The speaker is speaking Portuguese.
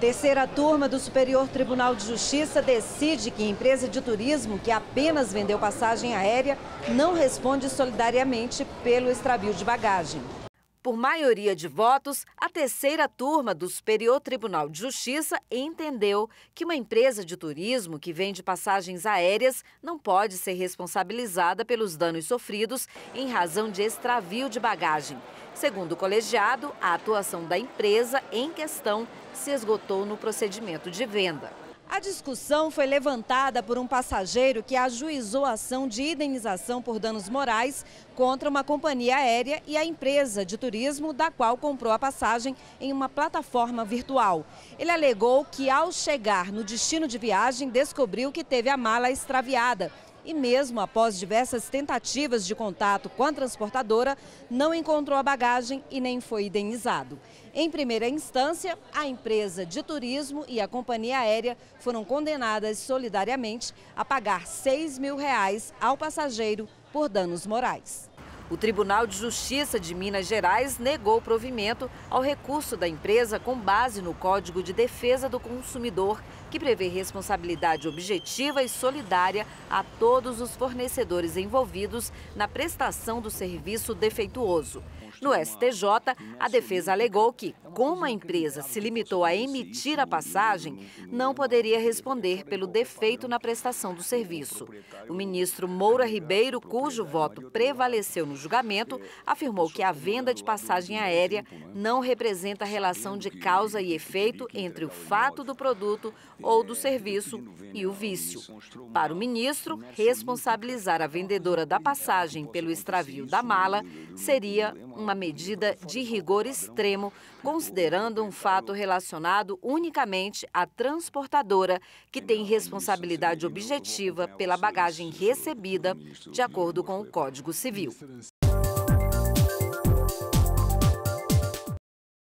Terceira turma do Superior Tribunal de Justiça decide que empresa de turismo que apenas vendeu passagem aérea não responde solidariamente pelo extravio de bagagem. Por maioria de votos, a terceira turma do Superior Tribunal de Justiça entendeu que uma empresa de turismo que vende passagens aéreas não pode ser responsabilizada pelos danos sofridos em razão de extravio de bagagem. Segundo o colegiado, a atuação da empresa em questão se esgotou no procedimento de venda. A discussão foi levantada por um passageiro que ajuizou a ação de indenização por danos morais contra uma companhia aérea e a empresa de turismo da qual comprou a passagem em uma plataforma virtual. Ele alegou que ao chegar no destino de viagem descobriu que teve a mala extraviada e mesmo após diversas tentativas de contato com a transportadora, não encontrou a bagagem e nem foi indenizado. Em primeira instância, a empresa de turismo e a companhia aérea foram condenadas solidariamente a pagar 6 mil reais ao passageiro por danos morais. O Tribunal de Justiça de Minas Gerais negou provimento ao recurso da empresa com base no Código de Defesa do Consumidor, que prevê responsabilidade objetiva e solidária a todos os fornecedores envolvidos na prestação do serviço defeituoso. No STJ, a defesa alegou que, como a empresa se limitou a emitir a passagem, não poderia responder pelo defeito na prestação do serviço. O ministro Moura Ribeiro, cujo voto prevaleceu no julgamento, é, afirmou que a venda de passagem aérea né, não representa relação de causa e efeito entre o fato do produto é ou do serviço e o vício. Para o ministro, responsabilizar a vendedora da passagem pelo extravio da mala seria né, uma medida de rigor extremo, né, considerando um fato relacionado unicamente à transportadora, que tem responsabilidade objetiva pela bagagem recebida, de acordo com o Código Civil.